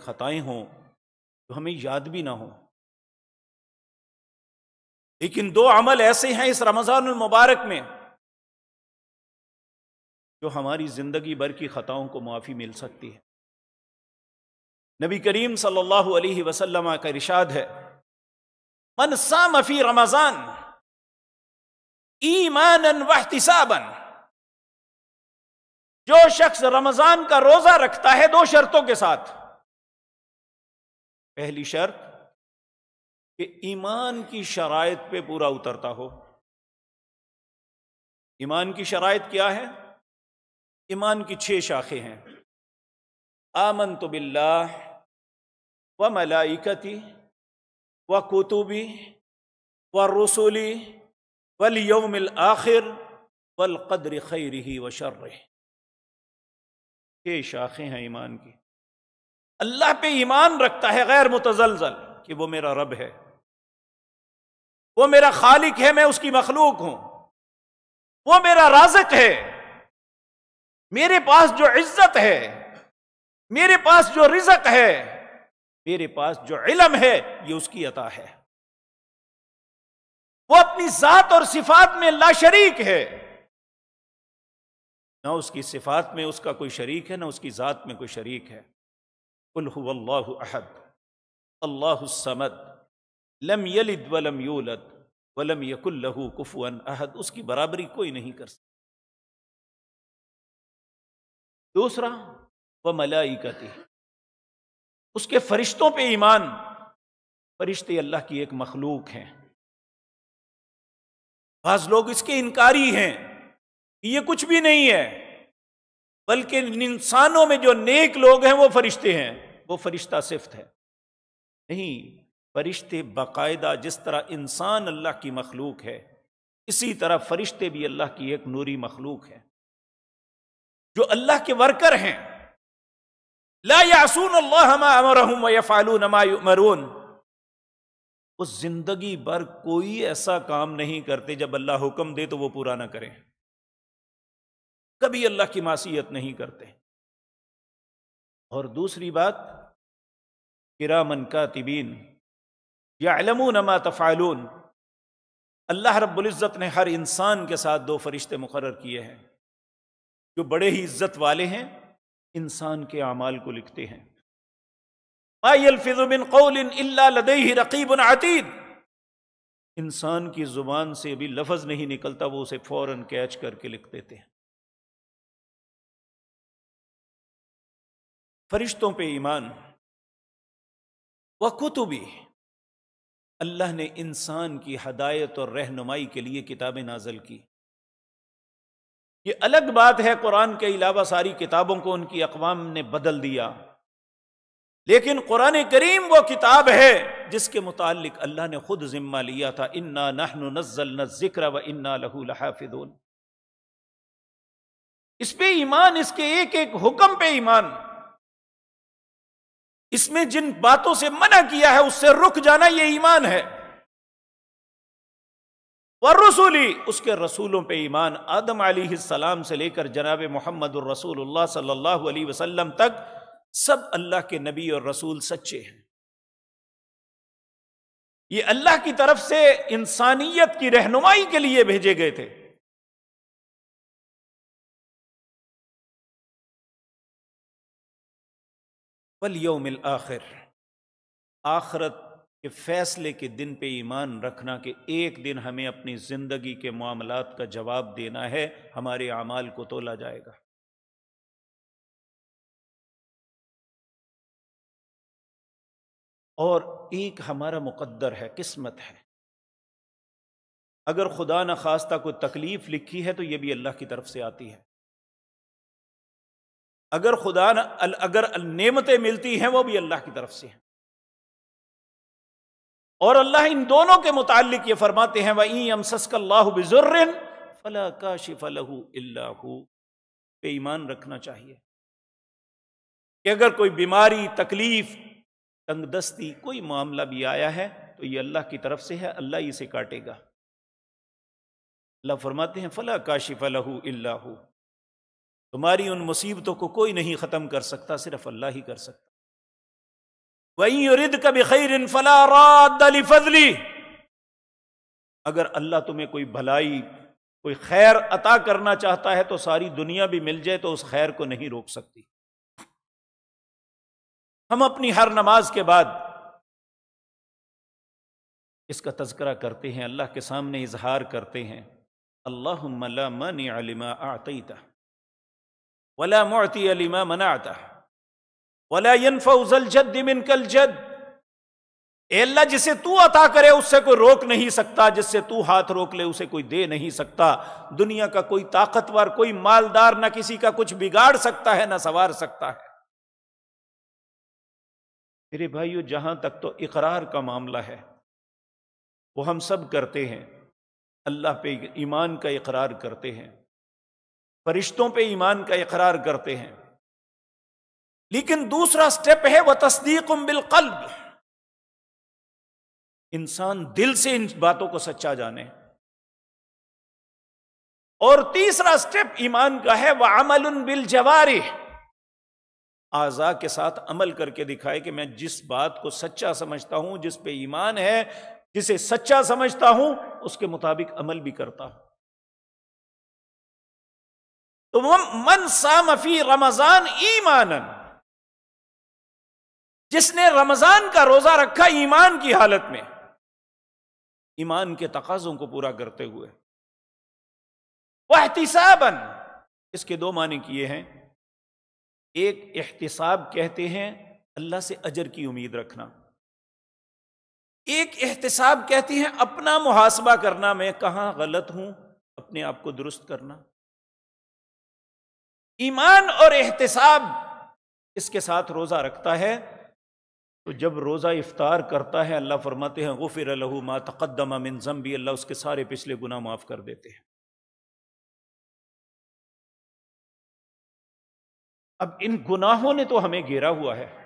خطائیں ہوں تو ہمیں یاد بھی نہ ہو لیکن دو عمل ایسے ہیں اس رمضان المبارک میں جو ہماری زندگی بھر کی خطاؤں کو معافی مل سکتی ہے نبی کریم صلی اللہ علیہ وسلم کا ارشاد ہے من سام فی رمضان ایمان بن جو شخص رمضان کا روزہ رکھتا ہے دو شرطوں کے ساتھ پہلی شرط کہ ایمان کی شرائط پہ پورا اترتا ہو ایمان کی شرائط کیا ہے ایمان کی چھ شاخیں ہیں آمن تو بلّہ و ملائکتی و کتبی و رسولی ول یوم آخر بل قدر خیری و شرح چھ شاخیں ہیں ایمان کی اللہ پہ ایمان رکھتا ہے غیر متزلزل کہ وہ میرا رب ہے وہ میرا خالق ہے میں اس کی مخلوق ہوں وہ میرا رازق ہے میرے پاس جو عزت ہے میرے پاس جو رزق ہے میرے پاس جو علم ہے یہ اس کی عطا ہے وہ اپنی ذات اور صفات میں اللہ شریک ہے نہ اس کی صفات میں اس کا کوئی شریک ہے نہ اس کی ذات میں کوئی شریک ہے یولد اللہ يكن یق كفوا احد اس کی برابری کوئی نہیں کر سکتا دوسرا و ملائکتی اس کے فرشتوں پہ ایمان فرشتے اللہ کی ایک مخلوق ہیں بعض لوگ اس کے انکاری ہیں یہ کچھ بھی نہیں ہے بلکہ انسانوں میں جو نیک لوگ ہیں وہ فرشتے ہیں وہ فرشتہ صفت ہے نہیں فرشتے باقاعدہ جس طرح انسان اللہ کی مخلوق ہے اسی طرح فرشتے بھی اللہ کی ایک نوری مخلوق ہے جو اللہ کے ورکر ہیں لا یاسون اللہ زندگی بھر کوئی ایسا کام نہیں کرتے جب اللہ حکم دے تو وہ پورا نہ کریں کبھی اللہ کی معصیت نہیں کرتے اور دوسری بات کرامن کا علمون تفعلون اللہ رب العزت نے ہر انسان کے ساتھ دو فرشتے مقرر کیے ہیں جو بڑے ہی عزت والے ہیں انسان کے اعمال کو لکھتے ہیں قول انسان کی زبان سے بھی لفظ نہیں نکلتا وہ اسے فوراً کیچ کر کے لکھ دیتے ہیں فرشتوں پہ ایمان و کتبی اللہ نے انسان کی ہدایت اور رہنمائی کے لیے کتابیں نازل کی یہ الگ بات ہے قرآن کے علاوہ ساری کتابوں کو ان کی اقوام نے بدل دیا لیکن قرآن کریم وہ کتاب ہے جس کے متعلق اللہ نے خود ذمہ لیا تھا انا نہ ذکر و انا لہو لحافظون اس پہ ایمان اس کے ایک ایک حکم پہ ایمان اس میں جن باتوں سے منع کیا ہے اس سے رک جانا یہ ایمان ہے رسولی اس کے رسولوں پہ ایمان آدم علی السلام سے لے کر جناب محمد الرسول اللہ صلی اللہ علیہ وسلم تک سب اللہ کے نبی اور رسول سچے ہیں یہ اللہ کی طرف سے انسانیت کی رہنمائی کے لیے بھیجے گئے تھے یومل آخر آخرت کے فیصلے کے دن پہ ایمان رکھنا کہ ایک دن ہمیں اپنی زندگی کے معاملات کا جواب دینا ہے ہمارے اعمال کو تولا جائے گا اور ایک ہمارا مقدر ہے قسمت ہے اگر خدا نخواستہ کوئی تکلیف لکھی ہے تو یہ بھی اللہ کی طرف سے آتی ہے اگر خدا اگر نعمتیں ملتی ہیں وہ بھی اللہ کی طرف سے ہیں اور اللہ ان دونوں کے متعلق یہ فرماتے ہیں وہ ذر فلا کا شیف لل اللہ پہ ایمان رکھنا چاہیے کہ اگر کوئی بیماری تکلیف تنگ دستی کوئی معاملہ بھی آیا ہے تو یہ اللہ کی طرف سے ہے اللہ اسے کاٹے گا اللہ فرماتے ہیں فلا کا لہو فلاح اللہ تمہاری ان مصیبتوں کو کوئی نہیں ختم کر سکتا صرف اللہ ہی کر سکتا وہی خیر انفلا فضلی اگر اللہ تمہیں کوئی بھلائی کوئی خیر عطا کرنا چاہتا ہے تو ساری دنیا بھی مل جائے تو اس خیر کو نہیں روک سکتی ہم اپنی ہر نماز کے بعد اس کا تذکرہ کرتے ہیں اللہ کے سامنے اظہار کرتے ہیں اللہ ملام علم آتی ولا موتی علیما منا آتا ہے جسے تو عطا کرے اس سے کوئی روک نہیں سکتا جس سے تو ہاتھ روک لے اسے کوئی دے نہیں سکتا دنیا کا کوئی طاقتور کوئی مالدار نہ کسی کا کچھ بگاڑ سکتا ہے نہ سوار سکتا ہے میرے بھائیو جہاں تک تو اقرار کا معاملہ ہے وہ ہم سب کرتے ہیں اللہ پہ ایمان کا اقرار کرتے ہیں فرشتوں پہ ایمان کا اقرار کرتے ہیں لیکن دوسرا اسٹیپ ہے وہ تصدیق بالقلب انسان دل سے ان باتوں کو سچا جانے اور تیسرا اسٹیپ ایمان کا ہے وہ عمل ان بل جواری آزا کے ساتھ عمل کر کے دکھائے کہ میں جس بات کو سچا سمجھتا ہوں جس پہ ایمان ہے جسے سچا سمجھتا ہوں اس کے مطابق عمل بھی کرتا ہوں وہ من سام فی رمضان ایمان جس نے رمضان کا روزہ رکھا ایمان کی حالت میں ایمان کے تقاضوں کو پورا کرتے ہوئے وہ احتساب اس کے دو معنی کیے ہیں ایک احتساب کہتے ہیں اللہ سے اجر کی امید رکھنا ایک احتساب کہتے ہیں اپنا محاسبہ کرنا میں کہاں غلط ہوں اپنے آپ کو درست کرنا ایمان اور احتساب اس کے ساتھ روزہ رکھتا ہے تو جب روزہ افطار کرتا ہے اللہ فرماتے ہیں غفر الہ ما تقدم من ذنبی اللہ اس کے سارے پچھلے گناہ معاف کر دیتے ہیں اب ان گناہوں نے تو ہمیں گھیرا ہوا ہے